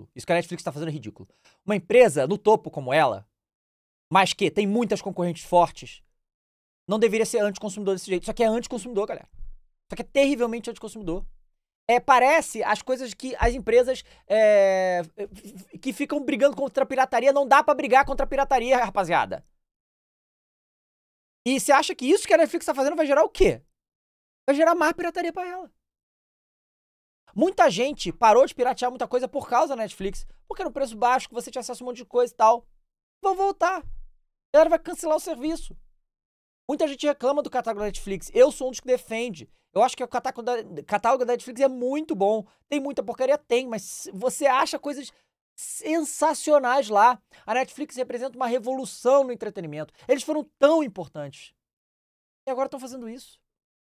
ridículo. Isso que a Netflix está fazendo é ridículo. Uma empresa no topo como ela, mas que tem muitas concorrentes fortes, não deveria ser anticonsumidor desse jeito. Só que é anticonsumidor, galera. Só que é terrivelmente anticonsumidor. É, parece as coisas que as empresas é, que ficam brigando contra a pirataria. Não dá para brigar contra a pirataria, rapaziada. E você acha que isso que a Netflix tá fazendo vai gerar o quê? Vai gerar mais pirataria para ela. Muita gente parou de piratear muita coisa por causa da Netflix, porque era um preço baixo, que você tinha acesso a um monte de coisa e tal. Vão voltar. A galera vai cancelar o serviço. Muita gente reclama do catálogo da Netflix. Eu sou um dos que defende. Eu acho que o catálogo da, catálogo da Netflix é muito bom. Tem muita porcaria? Tem, mas você acha coisas sensacionais lá. A Netflix representa uma revolução no entretenimento. Eles foram tão importantes. E agora estão fazendo isso.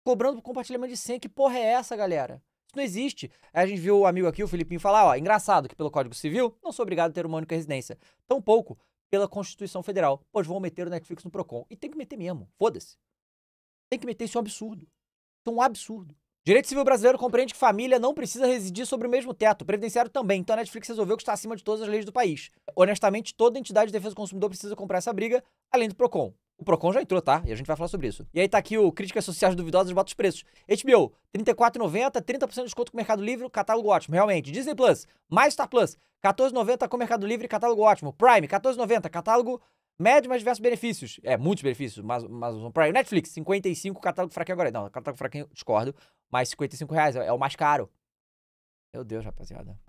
Cobrando compartilhamento de senha. Que porra é essa, galera? Isso não existe. A gente viu o amigo aqui, o Felipinho, falar, ó, engraçado que pelo Código Civil não sou obrigado a ter uma única residência. Tampouco pela Constituição Federal. Pois vão meter o Netflix no PROCON. E tem que meter mesmo, foda-se. Tem que meter, isso é um absurdo. Isso é um absurdo. Direito civil brasileiro compreende que família não precisa residir sobre o mesmo teto, previdenciário também, então a Netflix resolveu que está acima de todas as leis do país. Honestamente, toda entidade de defesa do consumidor precisa comprar essa briga, além do PROCON. O Procon já entrou, tá? E a gente vai falar sobre isso. E aí tá aqui o Críticas Sociais Duvidosas bota os preços. HBO, R$34,90, 30% de desconto com Mercado Livre, catálogo ótimo, realmente. Disney Plus, mais Star Plus, R$14,90 com Mercado Livre, catálogo ótimo. Prime, R$14,90, catálogo médio, mas diversos benefícios. É, muitos benefícios, mas, mas um Prime. Netflix, R$55,00, catálogo fraquinho agora. Não, catálogo fraquinho, discordo, mas R$55,00 reais é, é o mais caro. Meu Deus, rapaziada.